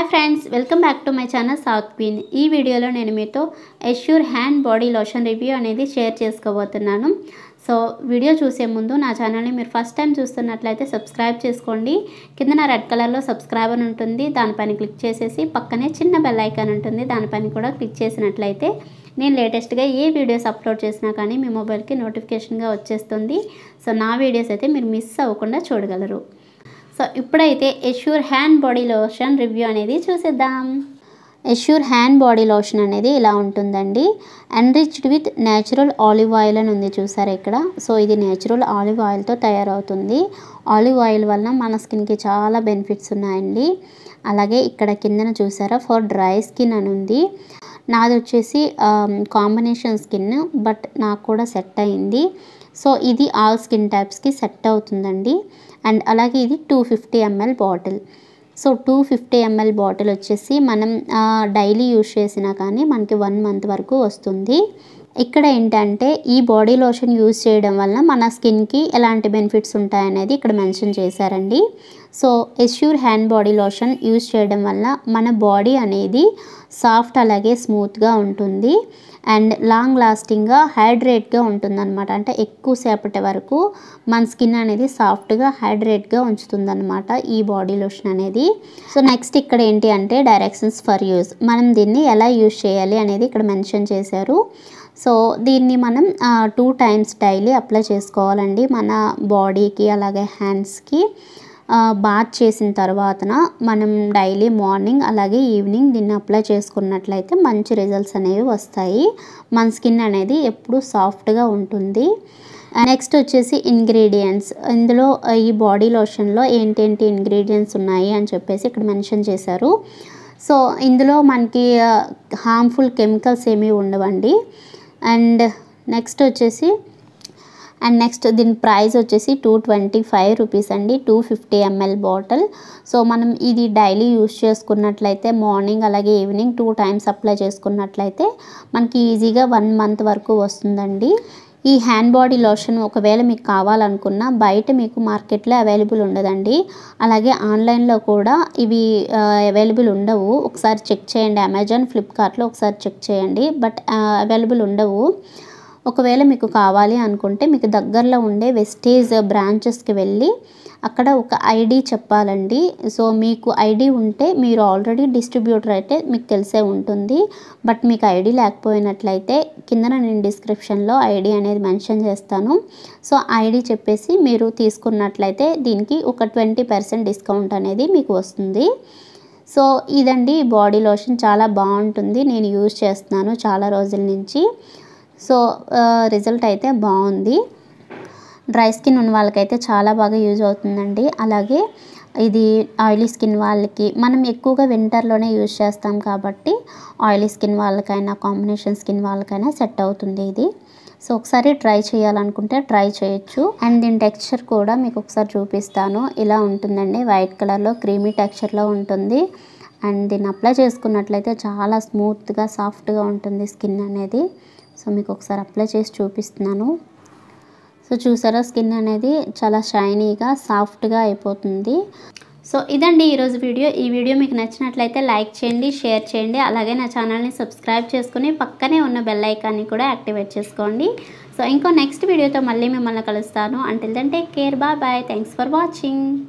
hi friends welcome back to my channel South Queen ఈ వీడియోలో నేను మీతో Assure hand body lotion review అనేది షేర్ చేసుకోబోతున్నాను సో వీడియో చూసే ముందు నా ఛానల్ని మీరు ఫస్ట్ టైం చూస్తున్నట్లయితే సబ్స్క్రైబ్ చేసుకోండి కింద నా రెడ్ కలర్లో సబ్స్క్రైబ్ అని ఉంటుంది దానిపైన క్లిక్ చేసేసి పక్కనే చిన్న బెల్ ఐకాన్ ఉంటుంది దానిపైన కూడా క్లిక్ చేసినట్లయితే నేను లేటెస్ట్గా ఏ వీడియోస్ అప్లోడ్ చేసినా కానీ మీ మొబైల్కి నోటిఫికేషన్గా వచ్చేస్తుంది సో నా వీడియోస్ అయితే మీరు మిస్ అవ్వకుండా చూడగలరు సో ఇప్పుడైతే Assure hand body lotion review అనేది చూసేద్దాం ఎష్యూర్ హ్యాండ్ బాడీ లోషన్ అనేది ఇలా ఉంటుందండి enriched with natural olive oil అని ఉంది చూసారు ఇక్కడ సో ఇది న్యాచురల్ ఆలివ్ ఆయిల్తో తయారవుతుంది ఆలివ్ ఆయిల్ వలన మన స్కిన్కి చాలా బెనిఫిట్స్ ఉన్నాయండి అలాగే ఇక్కడ కిందన చూసారా ఫర్ డ్రై స్కిన్ అని ఉంది నాది వచ్చేసి కాంబినేషన్ స్కిన్ బట్ నాకు కూడా సెట్ అయింది సో ఇది ఆల్ స్కిన్ టైప్స్కి సెట్ అవుతుందండి అండ్ అలాగే ఇది two fifty ML bottle so two fifty ML bottle వచ్చేసి మనం డైలీ యూజ్ చేసినా కానీ మనకి వన్ మంత్ వరకు వస్తుంది ఇక్కడ ఏంటంటే ఈ బాడీ లోషన్ యూజ్ చేయడం వల్ల మన స్కిన్కి ఎలాంటి బెనిఫిట్స్ ఉంటాయనేది ఇక్కడ మెన్షన్ చేశారండి so Assure hand body lotion use చేయడం వల్ల మన బాడీ అనేది సాఫ్ట్ అలాగే స్మూత్గా ఉంటుంది అండ్ లాంగ్ లాస్టింగ్గా హైడ్రేట్గా ఉంటుందన్నమాట అంటే ఎక్కువసేపటి వరకు మన స్కిన్ అనేది సాఫ్ట్గా హైడ్రేట్గా ఉంచుతుంది అనమాట ఈ బాడీ లోషన్ అనేది సో నెక్స్ట్ ఇక్కడ ఏంటి అంటే డైరెక్షన్స్ ఫర్ యూజ్ మనం దీన్ని ఎలా యూజ్ చేయాలి అనేది ఇక్కడ మెన్షన్ చేశారు సో దీన్ని మనం టూ టైమ్స్ డైలీ అప్లై చేసుకోవాలండి మన బాడీకి అలాగే హ్యాండ్స్కి బాత్ చేసిన తర్వాతన మనం డైలీ మార్నింగ్ అలాగే ఈవినింగ్ దీన్ని అప్లై చేసుకున్నట్లయితే మంచి రిజల్ట్స్ అనేవి వస్తాయి మన స్కిన్ అనేది ఎప్పుడు సాఫ్ట్గా ఉంటుంది నెక్స్ట్ వచ్చేసి ఇంగ్రీడియంట్స్ ఇందులో ఈ బాడీ లోషన్లో ఏంటేంటి ఇంగ్రీడియంట్స్ ఉన్నాయి అని చెప్పేసి ఇక్కడ మెన్షన్ చేశారు సో ఇందులో మనకి హార్మ్ఫుల్ కెమికల్స్ ఏమీ ఉండవండి అండ్ నెక్స్ట్ వచ్చేసి అండ్ నెక్స్ట్ దీని ప్రైస్ వచ్చేసి టూ ట్వంటీ ఫైవ్ రూపీస్ అండి two fifty ML bottle so మనం ఇది డైలీ యూస్ చేసుకున్నట్లయితే మార్నింగ్ అలాగే ఈవినింగ్ టూ టైమ్స్ అప్లై చేసుకున్నట్లయితే మనకి ఈజీగా వన్ మంత్ వరకు వస్తుందండి ఈ హ్యాండ్ బాడీ లోషన్ ఒకవేళ మీకు కావాలనుకున్నా బయట మీకు మార్కెట్లో అవైలబుల్ ఉండదండి అలాగే ఆన్లైన్లో కూడా ఇవి అవైలబుల్ ఉండవు ఒకసారి చెక్ చేయండి అమెజాన్ ఫ్లిప్కార్ట్లో ఒకసారి చెక్ చేయండి బట్ అవైలబుల్ ఉండవు ఒకవేళ మీకు కావాలి అనుకుంటే మీకు దగ్గరలో ఉండే వెస్టేజ్ బ్రాంచెస్కి వెళ్ళి అక్కడ ఒక ఐడి చెప్పాలండి సో మీకు ఐడి ఉంటే మీరు ఆల్రెడీ డిస్ట్రిబ్యూటర్ అయితే మీకు తెలిసే ఉంటుంది బట్ మీకు ఐడి లేకపోయినట్లయితే కింద నేను డిస్క్రిప్షన్లో ఐడి అనేది మెన్షన్ చేస్తాను సో ఐడి చెప్పేసి మీరు తీసుకున్నట్లయితే దీనికి ఒక ట్వంటీ పర్సెంట్ డిస్కౌంట్ అనేది మీకు వస్తుంది సో ఇదండి బాడీ లోషన్ చాలా బాగుంటుంది నేను యూజ్ చేస్తున్నాను చాలా రోజుల నుంచి సో రిజల్ట్ అయితే బాగుంది డ్రై స్కిన్ ఉన్న వాళ్ళకైతే చాలా బాగా యూజ్ అవుతుందండి అలాగే ఇది ఆయిలీ స్కిన్ వాళ్ళకి మనం ఎక్కువగా వింటర్లోనే యూజ్ చేస్తాం కాబట్టి ఆయిలీ స్కిన్ వాళ్ళకైనా కాంబినేషన్ స్కిన్ వాళ్ళకైనా సెట్ అవుతుంది ఇది సో ఒకసారి ట్రై చేయాలనుకుంటే ట్రై చేయొచ్చు అండ్ దీని టెక్స్చర్ కూడా మీకు ఒకసారి చూపిస్తాను ఇలా ఉంటుందండి వైట్ కలర్లో క్రీమీ టెక్స్చర్లో ఉంటుంది అండ్ దీన్ని అప్లై చేసుకున్నట్లయితే చాలా స్మూత్గా సాఫ్ట్గా ఉంటుంది స్కిన్ అనేది సో మీకు ఒకసారి అప్లై చేసి చూపిస్తున్నాను సో చూసారా స్కిన్ అనేది చాలా షైనీగా సాఫ్ట్గా అయిపోతుంది సో ఇదండి ఈరోజు వీడియో ఈ వీడియో మీకు నచ్చినట్లయితే లైక్ చేయండి షేర్ చేయండి అలాగే నా ఛానల్ని సబ్స్క్రైబ్ చేసుకుని పక్కనే ఉన్న బెల్ ఐకాన్ని కూడా యాక్టివేట్ చేసుకోండి సో ఇంకో నెక్స్ట్ వీడియోతో మళ్ళీ మిమ్మల్ని కలుస్తాను అంటే ఇదంటే care bye bye thanks for watching